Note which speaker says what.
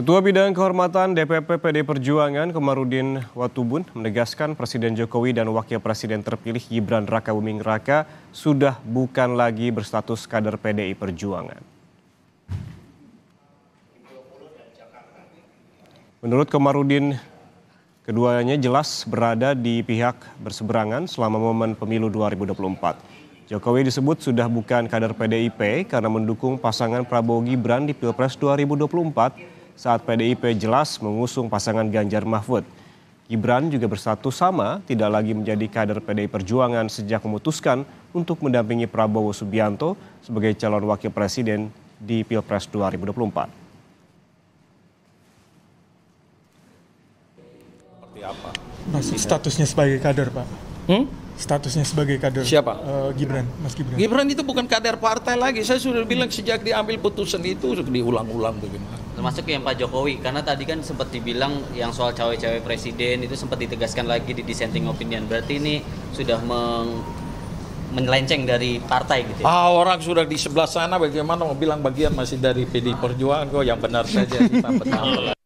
Speaker 1: Ketua Bidang Kehormatan DPP PD Perjuangan Komarudin Watubun menegaskan Presiden Jokowi dan Wakil Presiden terpilih Gibran Raka Buming Raka sudah bukan lagi berstatus kader PDI Perjuangan. Menurut Komarudin, keduanya jelas berada di pihak berseberangan selama momen pemilu 2024. Jokowi disebut sudah bukan kader PDIP karena mendukung pasangan Prabowo Gibran di Pilpres 2024 saat PDIP jelas mengusung pasangan Ganjar Mahfud. Gibran juga bersatu sama tidak lagi menjadi kader PDI Perjuangan sejak memutuskan untuk mendampingi Prabowo Subianto sebagai calon wakil presiden di Pilpres 2024.
Speaker 2: Masih statusnya
Speaker 3: sebagai kader, Pak. Hmm? statusnya sebagai kader siapa uh, Gibran Mas Gibran Gibran
Speaker 4: itu bukan kader partai lagi saya sudah bilang sejak diambil putusan itu diulang-ulang bagaimana
Speaker 5: termasuk yang Pak Jokowi karena tadi kan sempat dibilang yang soal cawe-cawe presiden itu sempat ditegaskan lagi di dissenting opinion berarti ini sudah meng menyelenceng dari partai gitu
Speaker 6: ya? Ah orang sudah di sebelah sana bagaimana mau bilang bagian masih dari PD Perjuangan kok yang benar saja kita